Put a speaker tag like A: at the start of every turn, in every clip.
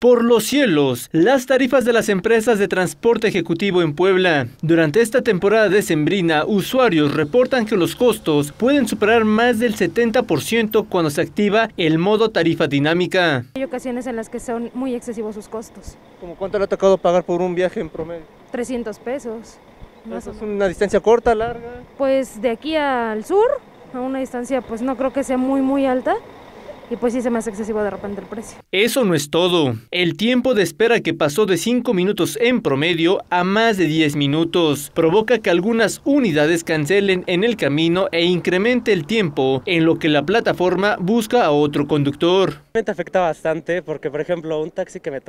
A: Por los cielos, las tarifas de las empresas de transporte ejecutivo en Puebla. Durante esta temporada decembrina, usuarios reportan que los costos pueden superar más del 70% cuando se activa el modo tarifa dinámica.
B: Hay ocasiones en las que son muy excesivos sus costos.
A: ¿Cómo cuánto le ha tocado pagar por un viaje en promedio?
B: 300 pesos. ¿Es
A: una distancia corta, larga?
B: Pues de aquí al sur, a una distancia pues no creo que sea muy muy alta y pues sí se me hace excesivo de repente el precio.
A: Eso no es todo. El tiempo de espera que pasó de 5 minutos en promedio a más de 10 minutos provoca que algunas unidades cancelen en el camino e incremente el tiempo en lo que la plataforma busca a otro conductor.
C: Me afecta bastante porque por ejemplo un taxi que me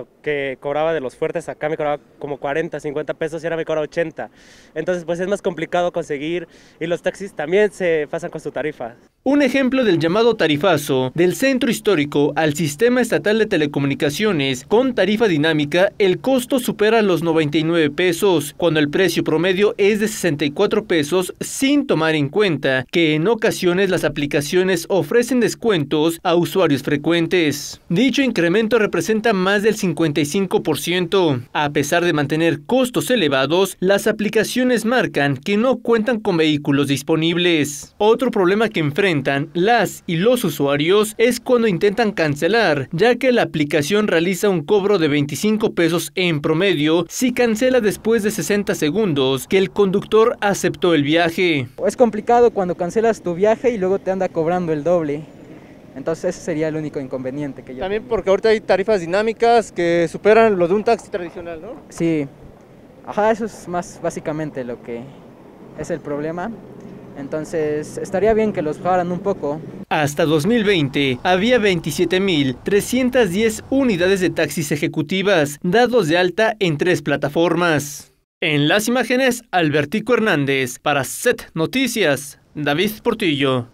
C: cobraba de los fuertes acá me cobraba como 40, 50 pesos y ahora me cobra 80. Entonces pues es más complicado conseguir y los taxis también se pasan con su tarifa.
A: Un ejemplo del llamado tarifazo del centro histórico al sistema estatal de telecomunicaciones con tarifa dinámica, el costo supera los 99 pesos, cuando el precio promedio es de 64 pesos sin tomar en cuenta que en ocasiones las aplicaciones ofrecen descuentos a usuarios frecuentes. Dicho incremento representa más del 55%. A pesar de mantener costos elevados, las aplicaciones marcan que no cuentan con vehículos disponibles. Otro problema que enfrenta las y los usuarios es cuando intentan cancelar, ya que la aplicación realiza un cobro de 25 pesos en promedio si cancela después de 60 segundos que el conductor aceptó el viaje.
D: Es complicado cuando cancelas tu viaje y luego te anda cobrando el doble. Entonces ese sería el único inconveniente que También porque ahorita hay tarifas
A: dinámicas que superan lo de un taxi tradicional, ¿no?
D: Sí. Ajá, eso es más básicamente lo que es el problema. Entonces, estaría bien que los bajaran un poco.
A: Hasta 2020 había 27.310 unidades de taxis ejecutivas dados de alta en tres plataformas. En las imágenes, Albertico Hernández para Set Noticias, David Portillo.